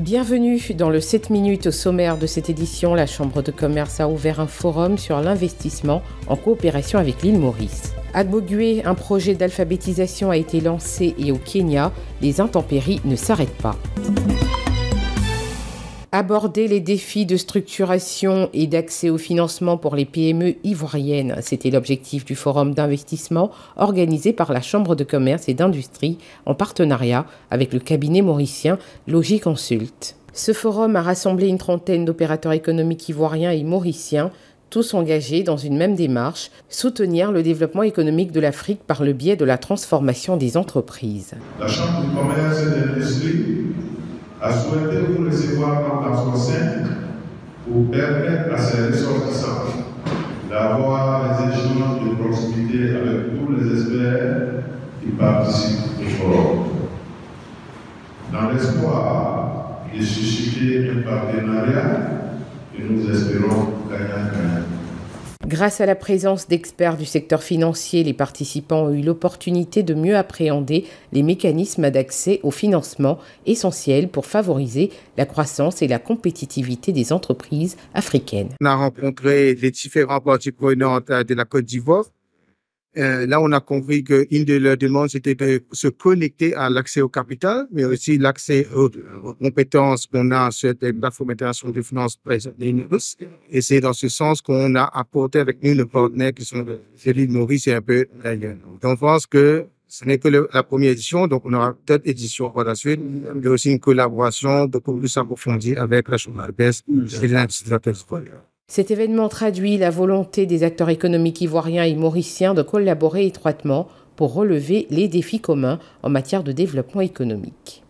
Bienvenue dans le 7 minutes au sommaire de cette édition. La Chambre de commerce a ouvert un forum sur l'investissement en coopération avec l'île Maurice. À Bogué, un projet d'alphabétisation a été lancé et au Kenya, les intempéries ne s'arrêtent pas aborder les défis de structuration et d'accès au financement pour les PME ivoiriennes. C'était l'objectif du forum d'investissement organisé par la Chambre de commerce et d'industrie en partenariat avec le cabinet mauricien Logiconsult. Ce forum a rassemblé une trentaine d'opérateurs économiques ivoiriens et mauriciens tous engagés dans une même démarche, soutenir le développement économique de l'Afrique par le biais de la transformation des entreprises a souhaité vous recevoir comme la sainte pour permettre à ses ressortissants d'avoir des échanges de proximité avec tous les experts qui participent au forum. Dans l'espoir de susciter un partenariat que nous espérons gagnant-gagnant. Grâce à la présence d'experts du secteur financier, les participants ont eu l'opportunité de mieux appréhender les mécanismes d'accès au financement essentiels pour favoriser la croissance et la compétitivité des entreprises africaines. On a rencontré les différents parties prenantes de la Côte d'Ivoire euh, là, on a compris qu'une de leurs demandes, c'était de se connecter à l'accès au capital, mais aussi l'accès aux, compétences qu'on a sur les plateformes internationales de finances Et c'est dans ce sens qu'on a apporté avec nous nos partenaires qui sont Céline Maurice et un peu Donc, on pense que ce n'est que la première édition, donc on aura peut-être peut-être édition pour la suite. mais aussi une collaboration de plus approfondie avec la Chambre des et de cet événement traduit la volonté des acteurs économiques ivoiriens et mauriciens de collaborer étroitement pour relever les défis communs en matière de développement économique.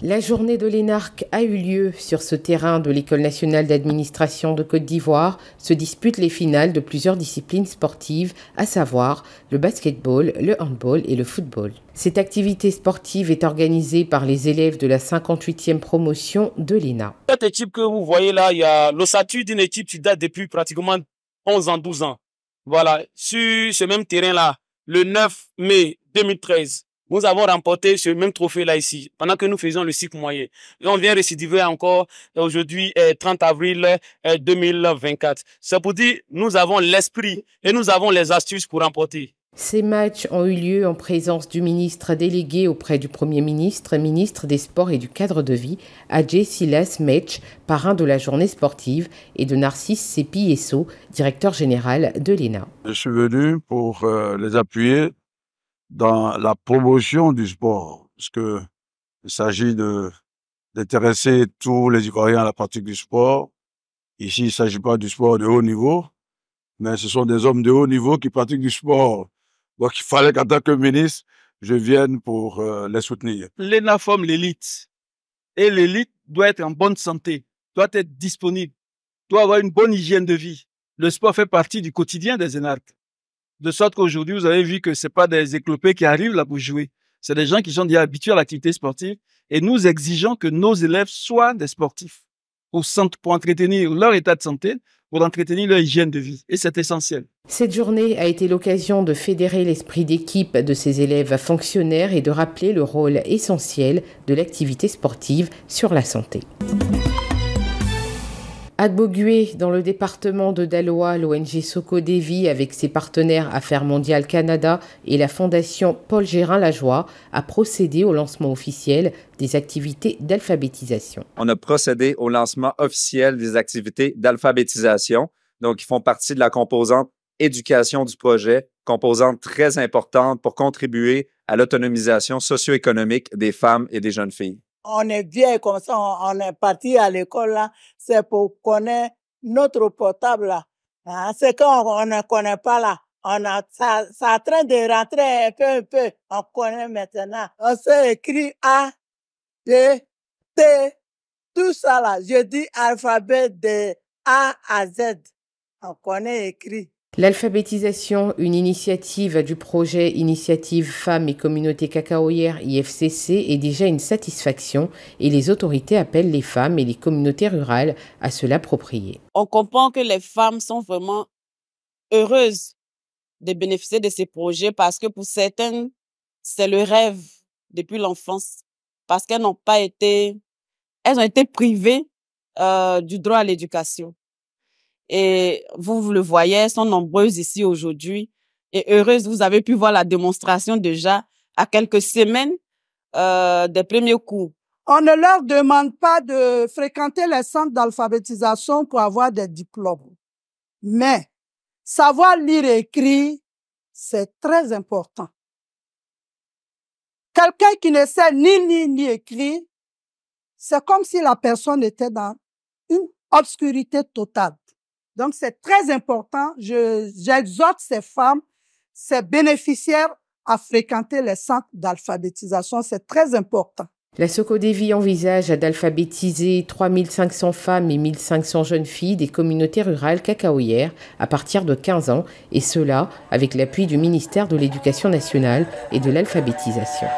La journée de l'ENARC a eu lieu sur ce terrain de l'École nationale d'administration de Côte d'Ivoire. Se disputent les finales de plusieurs disciplines sportives, à savoir le basketball, le handball et le football. Cette activité sportive est organisée par les élèves de la 58e promotion de l'ENA. Cette équipe que vous voyez là, il y a l'ossature d'une équipe qui date depuis pratiquement 11 ans, 12 ans. Voilà, sur ce même terrain-là, le 9 mai 2013, nous avons remporté ce même trophée-là ici, pendant que nous faisions le cycle moyen. on vient récidiver encore aujourd'hui, 30 euh, avril 2024. Euh, C'est pour dire, nous avons l'esprit et nous avons les astuces pour remporter. Ces matchs ont eu lieu en présence du ministre délégué auprès du Premier ministre, ministre des Sports et du Cadre de Vie, Adjé Silas Mech, parrain de la journée sportive, et de Narcisse Sepi directeur général de l'ENA. Je suis venu pour euh, les appuyer dans la promotion du sport, parce que il s'agit de d'intéresser tous les Ivoiriens à la pratique du sport. Ici, il ne s'agit pas du sport de haut niveau, mais ce sont des hommes de haut niveau qui pratiquent du sport. Donc, il fallait qu'en tant que ministre, je vienne pour euh, les soutenir. L'ENA forme l'élite. Et l'élite doit être en bonne santé, doit être disponible, doit avoir une bonne hygiène de vie. Le sport fait partie du quotidien des énarques. De sorte qu'aujourd'hui, vous avez vu que ce c'est pas des éclopés qui arrivent là pour jouer. C'est des gens qui sont déjà habitués à l'activité sportive et nous exigeons que nos élèves soient des sportifs pour entretenir leur état de santé, pour entretenir leur hygiène de vie. Et c'est essentiel. Cette journée a été l'occasion de fédérer l'esprit d'équipe de ces élèves fonctionnaires et de rappeler le rôle essentiel de l'activité sportive sur la santé. À dans le département de Daloa, l'ONG Devi, avec ses partenaires Affaires mondiales Canada et la fondation Paul Gérin Lajoie, a procédé au lancement officiel des activités d'alphabétisation. On a procédé au lancement officiel des activités d'alphabétisation. Donc, ils font partie de la composante éducation du projet, composante très importante pour contribuer à l'autonomisation socio-économique des femmes et des jeunes filles on est vieille comme ça, on, est parti à l'école là, c'est pour connaître notre portable là. Hein? C'est quand on, ne connaît pas là. On a, ça, ça en train de rentrer un peu, un peu. On connaît maintenant. On s'est écrit A, B, T, tout ça là. Je dis alphabet de A à Z. On connaît écrit. L'alphabétisation, une initiative du projet Initiative Femmes et Communautés Cacaoyères IFCC est déjà une satisfaction et les autorités appellent les femmes et les communautés rurales à se l'approprier. On comprend que les femmes sont vraiment heureuses de bénéficier de ces projets parce que pour certaines, c'est le rêve depuis l'enfance parce qu'elles n'ont pas été, elles ont été privées euh, du droit à l'éducation. Et vous, vous le voyez, sont nombreuses ici aujourd'hui. Et heureuse, vous avez pu voir la démonstration déjà à quelques semaines euh, des premiers cours. On ne leur demande pas de fréquenter les centres d'alphabétisation pour avoir des diplômes. Mais savoir lire et écrire, c'est très important. Quelqu'un qui ne sait ni lire ni écrire, c'est comme si la personne était dans une obscurité totale. Donc, c'est très important. J'exhorte ces femmes, ces bénéficiaires à fréquenter les centres d'alphabétisation. C'est très important. La Socodévi envisage d'alphabétiser 3500 femmes et 1500 jeunes filles des communautés rurales cacaoyères à partir de 15 ans, et cela avec l'appui du ministère de l'Éducation nationale et de l'alphabétisation.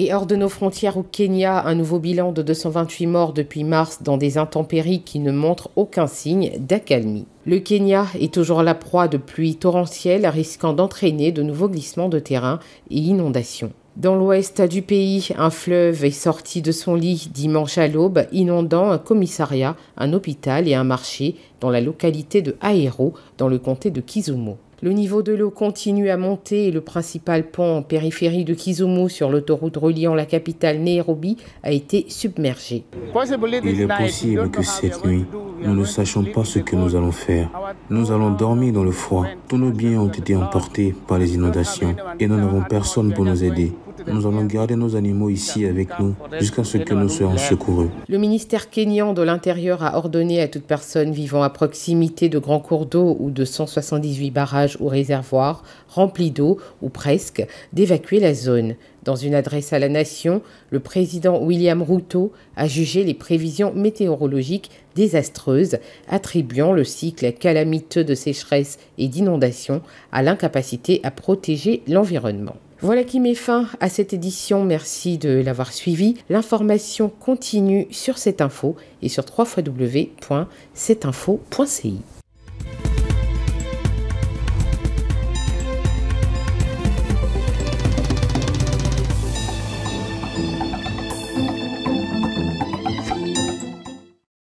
et hors de nos frontières au Kenya, un nouveau bilan de 228 morts depuis mars dans des intempéries qui ne montrent aucun signe d'accalmie. Le Kenya est toujours la proie de pluies torrentielles risquant d'entraîner de nouveaux glissements de terrain et inondations. Dans l'ouest du pays, un fleuve est sorti de son lit dimanche à l'aube, inondant un commissariat, un hôpital et un marché dans la localité de Aero, dans le comté de Kizumo. Le niveau de l'eau continue à monter et le principal pont en périphérie de Kizumo sur l'autoroute reliant la capitale Nairobi a été submergé. Il est possible que cette nuit, nous ne sachions pas ce que nous allons faire. Nous allons dormir dans le froid. Tous nos biens ont été emportés par les inondations et nous n'avons personne pour nous aider. Nous allons garder nos animaux ici avec nous jusqu'à ce que nous soyons secourus. Le ministère kényan de l'Intérieur a ordonné à toute personne vivant à proximité de grands cours d'eau ou de 178 barrages ou réservoirs remplis d'eau ou presque d'évacuer la zone. Dans une adresse à la nation, le président William Ruto a jugé les prévisions météorologiques désastreuses, attribuant le cycle calamiteux de sécheresse et d'inondation à l'incapacité à protéger l'environnement. Voilà qui met fin à cette édition. Merci de l'avoir suivi. L'information continue sur cette info et sur www.cetinfo.ci.